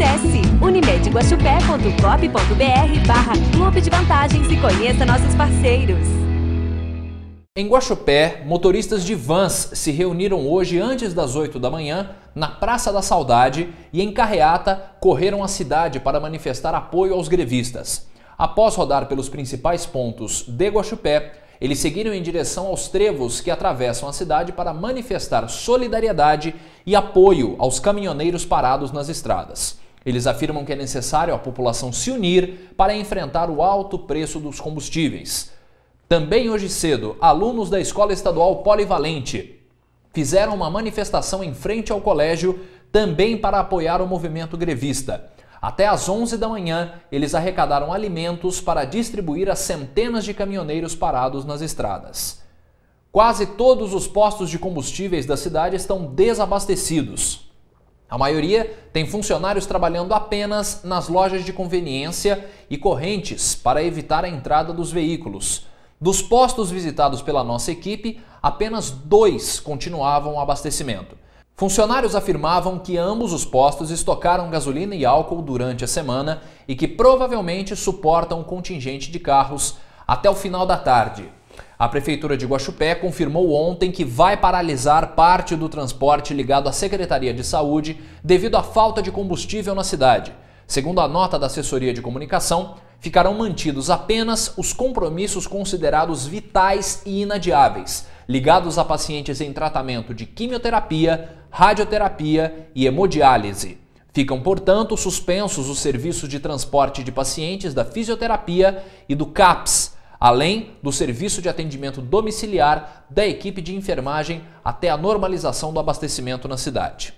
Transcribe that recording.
Acesse unimedguaxupé.cob.br barra Clube de Vantagens e conheça nossos parceiros. Em Guaxupé, motoristas de vans se reuniram hoje antes das 8 da manhã na Praça da Saudade e em carreata correram a cidade para manifestar apoio aos grevistas. Após rodar pelos principais pontos de Guaxupé, eles seguiram em direção aos trevos que atravessam a cidade para manifestar solidariedade e apoio aos caminhoneiros parados nas estradas. Eles afirmam que é necessário a população se unir para enfrentar o alto preço dos combustíveis. Também hoje cedo, alunos da Escola Estadual Polivalente fizeram uma manifestação em frente ao colégio, também para apoiar o movimento grevista. Até às 11 da manhã, eles arrecadaram alimentos para distribuir a centenas de caminhoneiros parados nas estradas. Quase todos os postos de combustíveis da cidade estão desabastecidos. A maioria tem funcionários trabalhando apenas nas lojas de conveniência e correntes para evitar a entrada dos veículos. Dos postos visitados pela nossa equipe, apenas dois continuavam o abastecimento. Funcionários afirmavam que ambos os postos estocaram gasolina e álcool durante a semana e que provavelmente suportam um contingente de carros até o final da tarde. A Prefeitura de Guaxupé confirmou ontem que vai paralisar parte do transporte ligado à Secretaria de Saúde devido à falta de combustível na cidade. Segundo a nota da assessoria de comunicação, ficarão mantidos apenas os compromissos considerados vitais e inadiáveis, ligados a pacientes em tratamento de quimioterapia, radioterapia e hemodiálise. Ficam, portanto, suspensos os serviços de transporte de pacientes da fisioterapia e do CAPS além do serviço de atendimento domiciliar da equipe de enfermagem até a normalização do abastecimento na cidade.